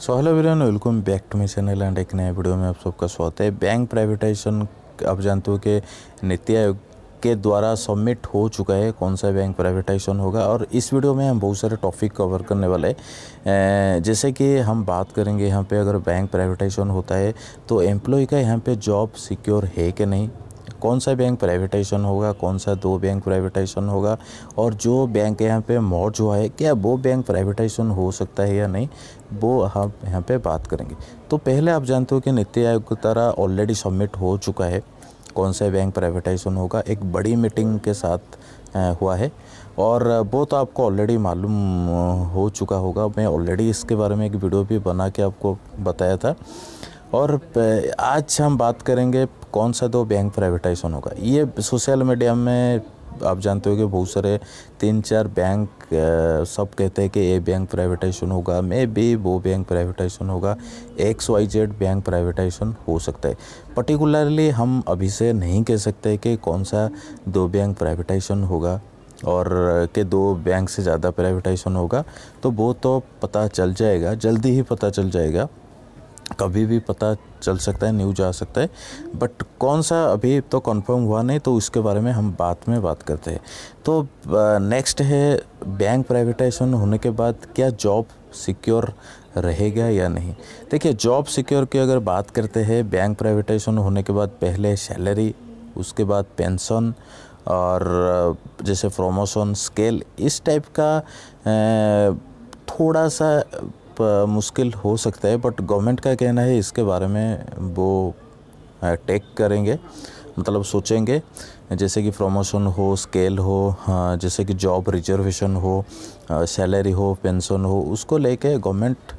सो hello वीरन welcome back to my channel and एक नया वीडियो में आप सबका स्वागत है बैंक प्राइवेटाइजेशन आप जानते हो कि नीति आयोग के द्वारा सबमिट हो चुका है कौन सा बैंक प्राइवेटाइजेशन होगा और इस वीडियो में हम बहुत सारे टॉपिक कवर करने वाले हैं जैसे कि हम बात करेंगे यहाँ पे अगर बैंक प्राइवेटाइजेशन होता है तो एम्प्लॉय का यहाँ पे जॉब सिक्योर है कि नहीं कौन सा बैंक प्राइवेटाइजेशन होगा कौन सा दो बैंक प्राइवेटाइजेशन होगा और जो बैंक यहाँ पे मॉर्ज हुआ है क्या वो बैंक प्राइवेटाइजेशन हो सकता है या नहीं वो हम हाँ यहाँ पे बात करेंगे तो पहले आप जानते हो कि नीति आयोग की तरह ऑलरेडी सबमिट हो चुका है कौन सा बैंक प्राइवेटाइजेशन होगा एक बड़ी मीटिंग के साथ हुआ है और वो तो आपको ऑलरेडी मालूम हो चुका होगा मैं ऑलरेडी इसके बारे में एक वीडियो भी बना के आपको बताया था और आज हम बात करेंगे कौन सा दो बैंक प्राइवेटाइजेशन होगा ये सोशल मीडिया में आप जानते हो कि बहुत सारे तीन चार बैंक सब कहते हैं कि ये बैंक प्राइवेटाइजेशन होगा मे बी वो बैंक प्राइवेटाइजेशन होगा X Y Z bank privatization हो सकता है पर्टिकुलरली हम अभी से नहीं कह सकते कि कौन सा दो बैंक प्राइवेटाइजेशन होगा और के दो बैंक से ज़्यादा प्राइवेटाइजेशन होगा तो वो तो पता चल जाएगा जल्दी ही पता चल जाएगा कभी भी पता चल सकता है न्यूज आ सकता है बट कौन सा अभी तो कंफर्म हुआ नहीं तो उसके बारे में हम बाद में बात करते हैं तो नेक्स्ट है बैंक प्राइवेटाइजेशन होने के बाद क्या जॉब सिक्योर रहेगा या नहीं देखिए जॉब सिक्योर की अगर बात करते हैं बैंक प्राइवेटाइजेशन होने के बाद पहले सैलरी उसके बाद पेंशन और जैसे प्रोमोशन स्केल इस टाइप का थोड़ा सा मुश्किल हो सकता है बट गवर्नमेंट का कहना है इसके बारे में वो टेक करेंगे मतलब सोचेंगे जैसे कि प्रमोशन हो स्केल हो जैसे कि जॉब रिजर्वेशन हो सैलरी हो पेंशन हो उसको लेके गवर्नमेंट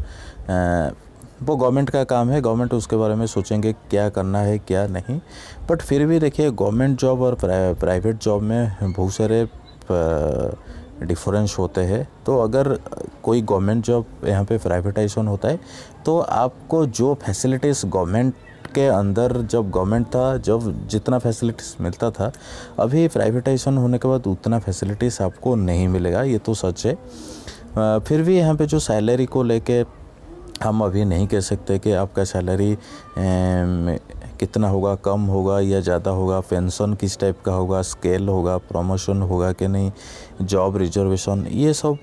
वो गवर्नमेंट का काम है गवर्नमेंट उसके बारे में सोचेंगे क्या करना है क्या नहीं बट फिर भी देखिए गवर्नमेंट जॉब और प्राइवेट जॉब में बहुत सारे डिफरेंस होते हैं तो अगर कोई गवर्नमेंट जॉब यहाँ पे प्राइवेटाइजेशन होता है तो आपको जो फैसिलिटीज़ गवर्नमेंट के अंदर जब गवर्नमेंट था जब जितना फैसिलिटीज़ मिलता था अभी प्राइवेटाइजेशन होने के बाद उतना फैसिलिटीज़ आपको नहीं मिलेगा ये तो सच है फिर भी यहाँ पे जो सैलरी को लेके हम अभी नहीं कह सकते कि आपका सैलरी कितना होगा कम होगा या ज़्यादा होगा पेंशन किस टाइप का होगा स्केल होगा प्रमोशन होगा कि नहीं जॉब रिजर्वेशन ये सब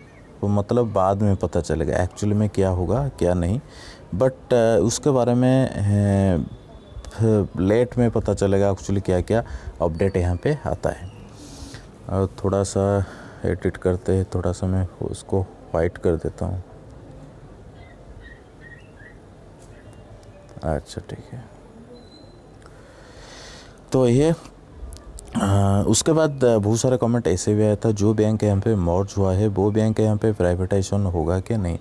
मतलब बाद में पता चलेगा एक्चुअली में क्या होगा क्या नहीं बट उसके बारे में लेट में पता चलेगा एक्चुअली क्या क्या अपडेट यहाँ पे आता है और थोड़ा सा एडिट करते हैं थोड़ा सा मैं उसको वाइट कर देता हूँ अच्छा ठीक है तो ये आ, उसके बाद बहुत सारे कमेंट ऐसे भी आया था जो बैंक यहाँ पे मॉर्ज हुआ है वो बैंक यहाँ पे प्राइवेटाइजेशन होगा कि नहीं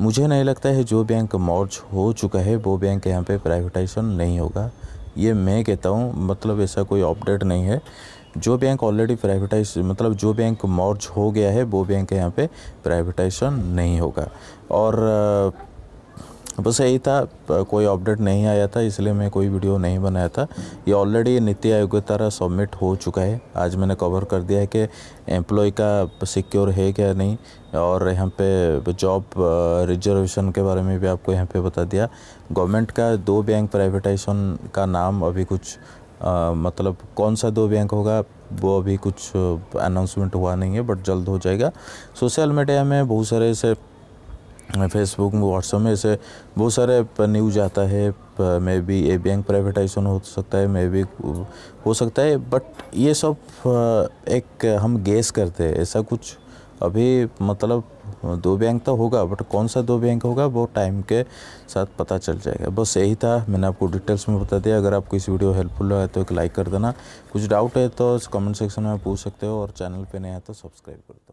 मुझे नहीं लगता है जो बैंक मॉर्ज हो चुका है वो बैंक यहाँ पे प्राइवेटाइजेशन नहीं होगा ये मैं कहता हूँ मतलब ऐसा कोई अपडेट नहीं है जो बैंक ऑलरेडी प्राइवेटाइज मतलब जो बैंक मॉर्ज हो गया है वो बैंक यहाँ पे प्राइवेटाइजेशन नहीं होगा और बस यही था कोई अपडेट नहीं आया था इसलिए मैं कोई वीडियो नहीं बनाया था ये ऑलरेडी नीति आयोग के तरह सबमिट हो चुका है आज मैंने कवर कर दिया है कि एम्प्लॉय का सिक्योर है क्या नहीं और यहाँ पे जॉब रिजर्वेशन के बारे में भी आपको यहाँ पे बता दिया गवर्नमेंट का दो बैंक प्राइवेटाइजेशन का नाम अभी कुछ आ, मतलब कौन सा दो बैंक होगा वो अभी कुछ अनाउंसमेंट हुआ नहीं है बट जल्द हो जाएगा सोशल मीडिया में बहुत सारे ऐसे फेसबुक में व्हाट्सअप में ऐसे बहुत सारे न्यूज आता है may be a bank privatization हो सकता है मे बी हो सकता है बट ये सब एक हम गेस करते हैं ऐसा कुछ अभी मतलब दो बैंक तो होगा बट कौन सा दो बैंक होगा वो टाइम के साथ पता चल जाएगा बस यही था मैंने आपको डिटेल्स में बता दिया अगर आपको इस वीडियो हेल्पफुल लगा तो एक लाइक कर देना कुछ डाउट है तो कमेंट सेक्शन में पूछ सकते हो और चैनल पर नया है तो सब्सक्राइब कर